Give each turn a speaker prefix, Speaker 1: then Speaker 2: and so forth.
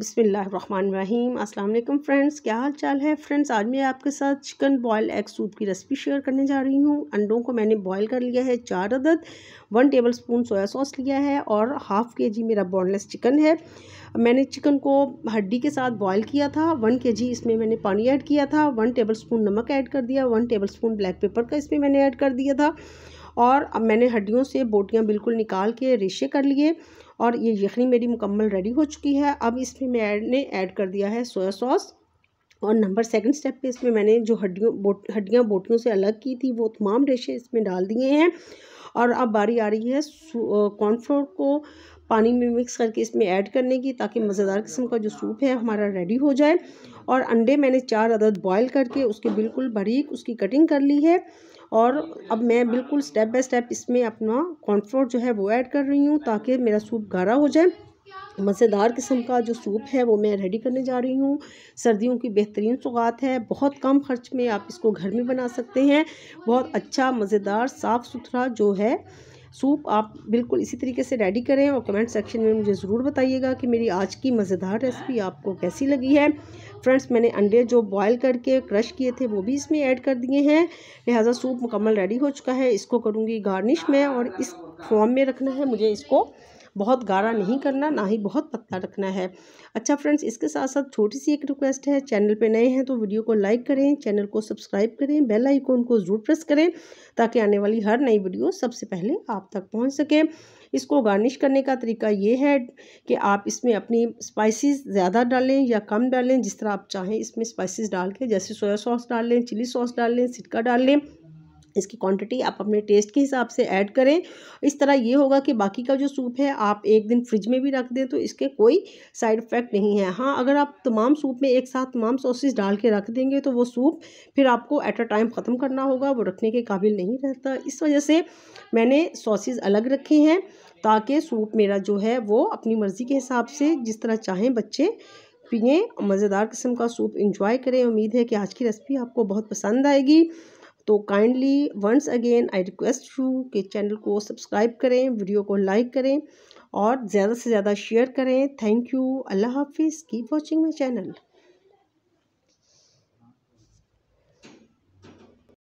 Speaker 1: बिसमीम अल्लाम फ्रेंड्स क्या हाल चाल है फ्रेंड्स आज मैं आपके साथ चिकन बॉयल एग सूप की रेसिपी शेयर करने जा रही हूँ अंडों को मैंने बॉयल कर लिया है चार अदद one tablespoon soya sauce लिया है और हाफ़ के जी मेरा बोनलेस चिकन है मैंने चिकन को हड्डी के साथ बॉयल किया था वन के जी इसमें मैंने पानी ऐड किया था वन टेबल स्पून नमक ऐड कर दिया one tablespoon black pepper का इसमें मैंने ऐड कर दिया था और अब मैंने हड्डियों से बोटियाँ बिल्कुल निकाल के रेशे कर लिए और ये यखनी मेरी मुकम्मल रेडी हो चुकी है अब इसमें मैंने ऐड कर दिया है सोया सॉस और नंबर सेकंड स्टेप पे इसमें मैंने जो हड्डियों बोट हड्डियाँ बोटियों से अलग की थी वो तमाम रेशे इसमें डाल दिए हैं और अब बारी आ रही है कॉर्नफ्लोर को पानी में मिक्स करके इसमें ऐड करने की ताकि मज़ेदार किस्म का जो सूप है हमारा रेडी हो जाए और अंडे मैंने चार अदद बॉयल करके उसके बिल्कुल बारीक उसकी कटिंग कर ली है और अब मैं बिल्कुल स्टेप बाय स्टेप इसमें अपना कॉर्नफ्लोर जो है वो ऐड कर रही हूँ ताकि मेरा सूप गाढ़ा हो जाए मज़ेदार किस्म का जो सूप है वो मैं रेडी करने जा रही हूँ सर्दियों की बेहतरीन सौगात है बहुत कम खर्च में आप इसको घर में बना सकते हैं बहुत अच्छा मज़ेदार साफ़ सुथरा जो है सूप आप बिल्कुल इसी तरीके से रेडी करें और कमेंट सेक्शन में मुझे ज़रूर बताइएगा कि मेरी आज की मज़ेदार रेसिपी आपको कैसी लगी है फ्रेंड्स मैंने अंडे जो बॉयल करके क्रश किए थे वो भी इसमें ऐड कर दिए हैं लिहाजा सूप मुकम्मल रेडी हो चुका है इसको करूँगी गार्निश में और इस फॉर्म में रखना है मुझे इसको बहुत गाढ़ा नहीं करना ना ही बहुत पतला रखना है अच्छा फ्रेंड्स इसके साथ साथ छोटी सी एक रिक्वेस्ट है चैनल पर नए हैं तो वीडियो को लाइक करें चैनल को सब्सक्राइब करें बेल आइकॉन को ज़रूर प्रेस करें ताकि आने वाली हर नई वीडियो सबसे पहले आप तक पहुँच सके इसको गार्निश करने का तरीका ये है कि आप इसमें अपनी स्पाइसेस ज़्यादा डालें या कम डालें जिस तरह आप चाहें इसमें स्पाइसेस डाल के जैसे सोया सॉस डाल लें चिली सॉस डाल लें सिटका डाल लें इसकी क्वांटिटी आप अपने टेस्ट के हिसाब से ऐड करें इस तरह ये होगा कि बाकी का जो सूप है आप एक दिन फ्रिज में भी रख दें तो इसके कोई साइड इफ़ेक्ट नहीं है हाँ अगर आप तमाम सूप में एक साथ तमाम सॉसेस डाल के रख देंगे तो वो सूप फिर आपको एट अ टाइम ख़त्म करना होगा वो रखने के काबिल नहीं रहता इस वजह से मैंने सॉसेज अलग रखे हैं ताकि सूप मेरा जो है वो अपनी मर्ज़ी के हिसाब से जिस तरह चाहें बच्चे पिए मज़ेदार किस्म का सूप इंजॉय करें उम्मीद है कि आज की रेसिपी आपको बहुत पसंद आएगी तो kindly once again I request you कि चैनल को सब्सक्राइब करें वीडियो को लाइक करें और ज़्यादा से ज़्यादा शेयर करें थैंक यू अल्लाह हाफिज़ कीप वॉचिंग माई चैनल